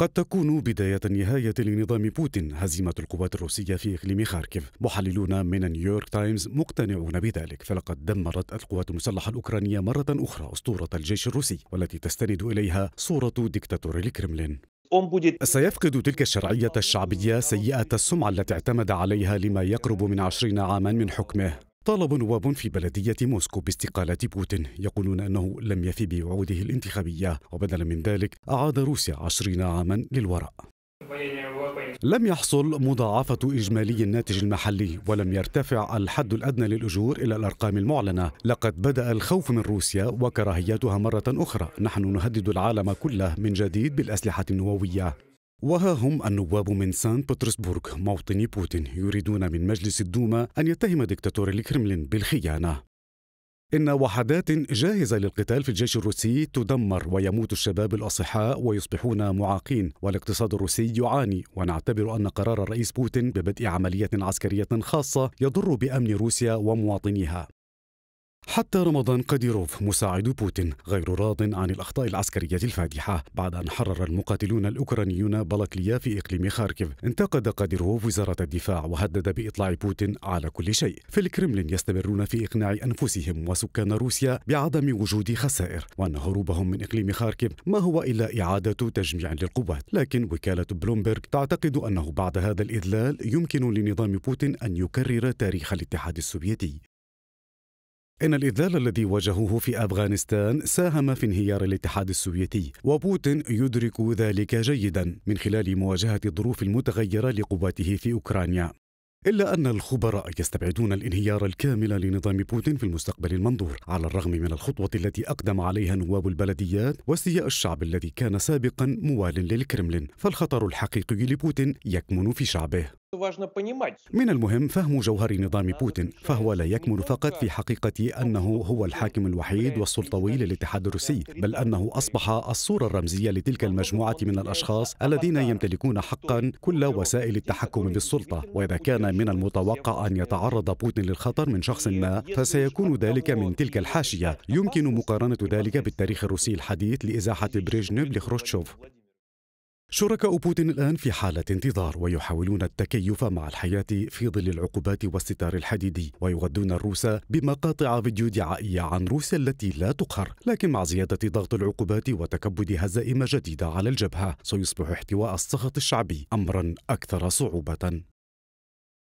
قد تكون بداية نهاية لنظام بوتين هزيمة القوات الروسية في إقليم خاركيف محللون من نيويورك تايمز مقتنعون بذلك فلقد دمرت القوات المسلحة الأوكرانية مرة أخرى أسطورة الجيش الروسي والتي تستند إليها صورة ديكتاتور الكرملين سيفقد تلك الشرعية الشعبية سيئة السمعة التي اعتمد عليها لما يقرب من عشرين عاما من حكمه طالب نواب في بلدية موسكو باستقالة بوتين يقولون أنه لم يفي بوعوده الانتخابية وبدلا من ذلك أعاد روسيا عشرين عاما للوراء لم يحصل مضاعفة إجمالي الناتج المحلي ولم يرتفع الحد الأدنى للأجور إلى الأرقام المعلنة لقد بدأ الخوف من روسيا وكراهيتها مرة أخرى نحن نهدد العالم كله من جديد بالأسلحة النووية وها هم النواب من سان بطرسبورغ موطني بوتين يريدون من مجلس الدوما أن يتهم دكتاتور الكرملين بالخيانة إن وحدات جاهزة للقتال في الجيش الروسي تدمر ويموت الشباب الأصحاء ويصبحون معاقين والاقتصاد الروسي يعاني ونعتبر أن قرار الرئيس بوتين ببدء عملية عسكرية خاصة يضر بأمن روسيا ومواطنيها حتى رمضان قديروف مساعد بوتين غير راض عن الأخطاء العسكرية الفادحة بعد أن حرر المقاتلون الأوكرانيون بلكليا في إقليم خاركيف انتقد قديروف وزارة الدفاع وهدد بإطلاع بوتين على كل شيء في الكرملين يستمرون في إقناع أنفسهم وسكان روسيا بعدم وجود خسائر وأن هروبهم من إقليم خاركيف ما هو إلا إعادة تجميع للقوات لكن وكالة بلومبرغ تعتقد أنه بعد هذا الإذلال يمكن لنظام بوتين أن يكرر تاريخ الاتحاد السوفيتي إن الإذلال الذي واجهوه في أفغانستان ساهم في انهيار الاتحاد السوفيتي وبوتين يدرك ذلك جيدا من خلال مواجهة الظروف المتغيرة لقواته في أوكرانيا إلا أن الخبراء يستبعدون الانهيار الكامل لنظام بوتين في المستقبل المنظور على الرغم من الخطوة التي أقدم عليها نواب البلديات واستياء الشعب الذي كان سابقا موال للكرملين فالخطر الحقيقي لبوتين يكمن في شعبه من المهم فهم جوهر نظام بوتين فهو لا يكمن فقط في حقيقة أنه هو الحاكم الوحيد والسلطوي للاتحاد الروسي بل أنه أصبح الصورة الرمزية لتلك المجموعة من الأشخاص الذين يمتلكون حقا كل وسائل التحكم بالسلطة وإذا كان من المتوقع أن يتعرض بوتين للخطر من شخص ما فسيكون ذلك من تلك الحاشية يمكن مقارنة ذلك بالتاريخ الروسي الحديث لإزاحة بريجنيب لخروشتشوف شركاء بوتين الآن في حالة انتظار ويحاولون التكيف مع الحياة في ظل العقوبات والستار الحديدي ويغدون الروس بمقاطع فيديو دعائية عن روسيا التي لا تقهر لكن مع زيادة ضغط العقوبات وتكبد هزائم جديدة على الجبهة سيصبح احتواء السخط الشعبي أمرا أكثر صعوبة